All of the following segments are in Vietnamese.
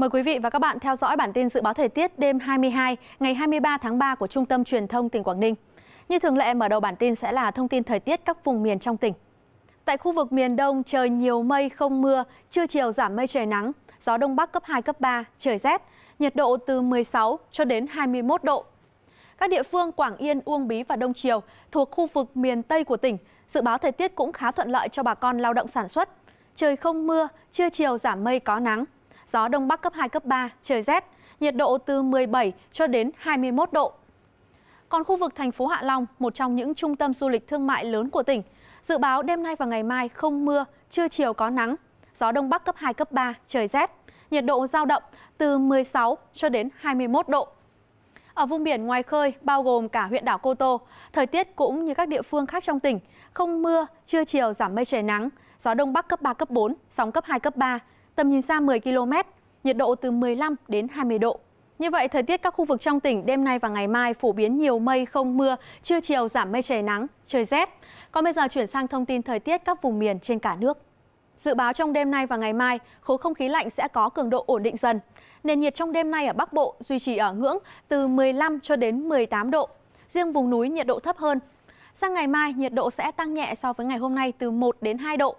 Mời quý vị và các bạn theo dõi bản tin dự báo thời tiết đêm 22 ngày 23 tháng 3 của Trung tâm Truyền thông tỉnh Quảng Ninh. Như thường lệ mở đầu bản tin sẽ là thông tin thời tiết các vùng miền trong tỉnh. Tại khu vực miền Đông trời nhiều mây không mưa, trưa chiều giảm mây trời nắng, gió đông bắc cấp 2 cấp 3, trời rét, nhiệt độ từ 16 cho đến 21 độ. Các địa phương Quảng Yên, Uông Bí và Đông Triều thuộc khu vực miền Tây của tỉnh, dự báo thời tiết cũng khá thuận lợi cho bà con lao động sản xuất. Trời không mưa, trưa chiều giảm mây có nắng, gió đông bắc cấp 2, cấp 3, trời rét, nhiệt độ từ 17 cho đến 21 độ. Còn khu vực thành phố Hạ Long, một trong những trung tâm du lịch thương mại lớn của tỉnh, dự báo đêm nay và ngày mai không mưa, trưa chiều có nắng, gió đông bắc cấp 2, cấp 3, trời rét, nhiệt độ giao động từ 16 cho đến 21 độ. Ở vùng biển ngoài khơi, bao gồm cả huyện đảo Cô Tô, thời tiết cũng như các địa phương khác trong tỉnh, không mưa, trưa chiều giảm mây trời nắng, gió đông bắc cấp 3, cấp 4, sóng cấp 2, cấp 3, tầm nhìn xa 10 km, nhiệt độ từ 15 đến 20 độ. Như vậy, thời tiết các khu vực trong tỉnh đêm nay và ngày mai phổ biến nhiều mây không mưa, trưa chiều giảm mây trời nắng, trời rét. Còn bây giờ chuyển sang thông tin thời tiết các vùng miền trên cả nước. Dự báo trong đêm nay và ngày mai, khối không khí lạnh sẽ có cường độ ổn định dần. Nền nhiệt trong đêm nay ở Bắc Bộ duy trì ở ngưỡng từ 15 cho đến 18 độ. Riêng vùng núi nhiệt độ thấp hơn. Sang ngày mai, nhiệt độ sẽ tăng nhẹ so với ngày hôm nay từ 1 đến 2 độ.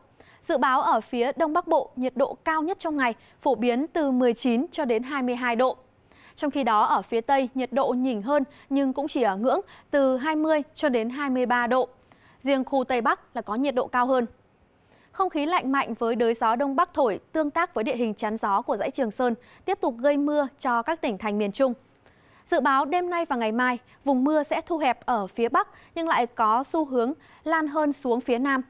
Dự báo ở phía Đông Bắc Bộ, nhiệt độ cao nhất trong ngày phổ biến từ 19 cho đến 22 độ. Trong khi đó ở phía Tây nhiệt độ nhỉnh hơn nhưng cũng chỉ ở ngưỡng từ 20 cho đến 23 độ. Riêng khu Tây Bắc là có nhiệt độ cao hơn. Không khí lạnh mạnh với đới gió Đông Bắc thổi tương tác với địa hình chắn gió của dãy Trường Sơn tiếp tục gây mưa cho các tỉnh thành miền Trung. Dự báo đêm nay và ngày mai, vùng mưa sẽ thu hẹp ở phía Bắc nhưng lại có xu hướng lan hơn xuống phía Nam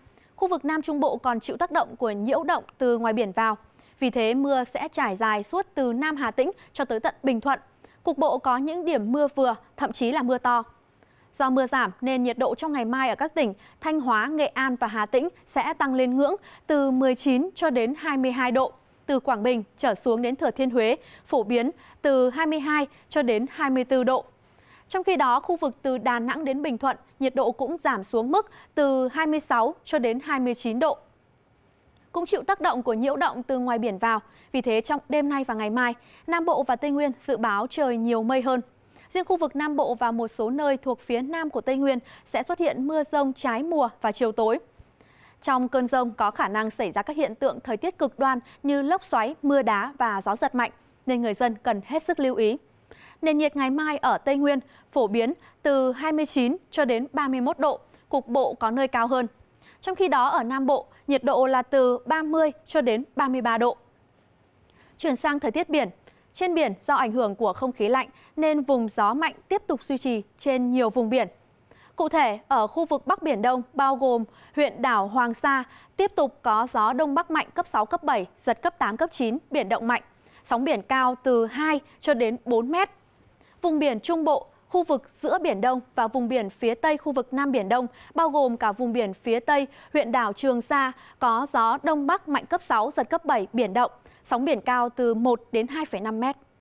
khu vực Nam Trung Bộ còn chịu tác động của nhiễu động từ ngoài biển vào. Vì thế mưa sẽ trải dài suốt từ Nam Hà Tĩnh cho tới tận Bình Thuận. Cục bộ có những điểm mưa vừa, thậm chí là mưa to. Do mưa giảm nên nhiệt độ trong ngày mai ở các tỉnh Thanh Hóa, Nghệ An và Hà Tĩnh sẽ tăng lên ngưỡng từ 19 cho đến 22 độ. Từ Quảng Bình trở xuống đến Thừa Thiên Huế phổ biến từ 22 cho đến 24 độ. Trong khi đó, khu vực từ Đà Nẵng đến Bình Thuận, nhiệt độ cũng giảm xuống mức từ 26 cho đến 29 độ cũng chịu tác động của nhiễu động từ ngoài biển vào. Vì thế trong đêm nay và ngày mai, Nam Bộ và Tây Nguyên dự báo trời nhiều mây hơn. Riêng khu vực Nam Bộ và một số nơi thuộc phía Nam của Tây Nguyên sẽ xuất hiện mưa rông trái mùa và chiều tối. Trong cơn rông có khả năng xảy ra các hiện tượng thời tiết cực đoan như lốc xoáy, mưa đá và gió giật mạnh, nên người dân cần hết sức lưu ý. Nền nhiệt ngày mai ở Tây Nguyên phổ biến từ 29 cho đến 31 độ, cục bộ có nơi cao hơn. Trong khi đó ở Nam Bộ, nhiệt độ là từ 30 cho đến 33 độ. Chuyển sang thời tiết biển. Trên biển, do ảnh hưởng của không khí lạnh nên vùng gió mạnh tiếp tục duy trì trên nhiều vùng biển. Cụ thể, ở khu vực Bắc Biển Đông, bao gồm huyện đảo Hoàng Sa, tiếp tục có gió Đông Bắc mạnh cấp 6, cấp 7, giật cấp 8, cấp 9, biển động mạnh. Sóng biển cao từ 2 cho đến 4 mét, Vùng biển Trung Bộ, khu vực giữa Biển Đông và vùng biển phía Tây khu vực Nam Biển Đông, bao gồm cả vùng biển phía Tây, huyện đảo Trường Sa, có gió Đông Bắc mạnh cấp 6, giật cấp 7, biển động, sóng biển cao từ 1 đến 2,5 mét.